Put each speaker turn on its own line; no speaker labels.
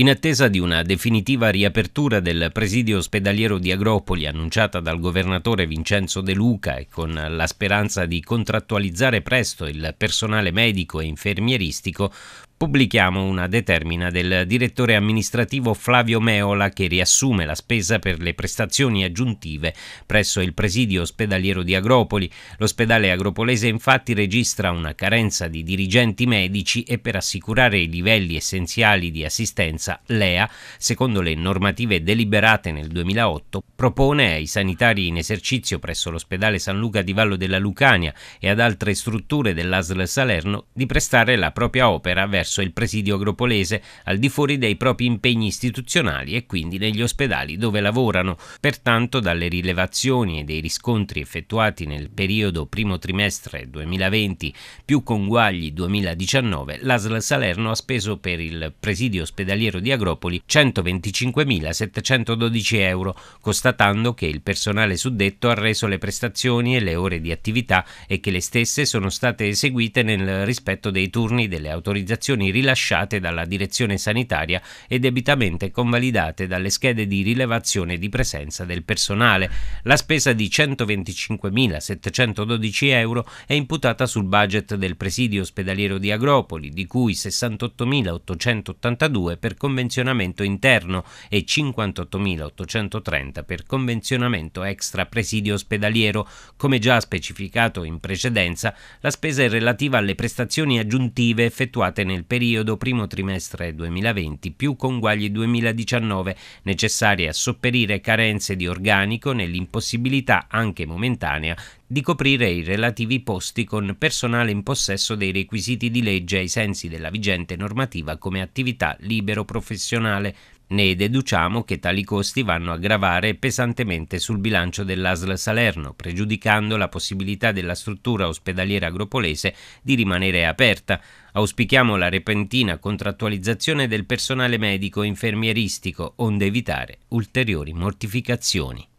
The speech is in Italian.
In attesa di una definitiva riapertura del presidio ospedaliero di Agropoli annunciata dal governatore Vincenzo De Luca e con la speranza di contrattualizzare presto il personale medico e infermieristico, pubblichiamo una determina del direttore amministrativo Flavio Meola che riassume la spesa per le prestazioni aggiuntive presso il presidio ospedaliero di Agropoli. L'ospedale agropolese infatti registra una carenza di dirigenti medici e per assicurare i livelli essenziali di assistenza l'EA, secondo le normative deliberate nel 2008, propone ai sanitari in esercizio presso l'ospedale San Luca di Vallo della Lucania e ad altre strutture dell'ASL Salerno di prestare la propria opera verso verso il presidio agropolese al di fuori dei propri impegni istituzionali e quindi negli ospedali dove lavorano. Pertanto dalle rilevazioni e dei riscontri effettuati nel periodo primo trimestre 2020 più conguagli 2019, l'ASL Salerno ha speso per il presidio ospedaliero di Agropoli 125.712 euro, constatando che il personale suddetto ha reso le prestazioni e le ore di attività e che le stesse sono state eseguite nel rispetto dei turni delle autorizzazioni indicazioni rilasciate dalla direzione sanitaria e debitamente convalidate dalle schede di rilevazione di presenza del personale. La spesa di 125.712 euro è imputata sul budget del presidio ospedaliero di Agropoli, di cui 68.882 per convenzionamento interno e 58.830 per convenzionamento extra presidio ospedaliero. Come già specificato in precedenza, la spesa è relativa alle prestazioni aggiuntive effettuate nel periodo primo trimestre 2020 più conguagli 2019 necessari a sopperire carenze di organico nell'impossibilità anche momentanea di coprire i relativi posti con personale in possesso dei requisiti di legge ai sensi della vigente normativa come attività libero professionale ne deduciamo che tali costi vanno a gravare pesantemente sul bilancio dell'ASL Salerno, pregiudicando la possibilità della struttura ospedaliera agropolese di rimanere aperta. Auspichiamo la repentina contrattualizzazione del personale medico e infermieristico, onde evitare ulteriori mortificazioni.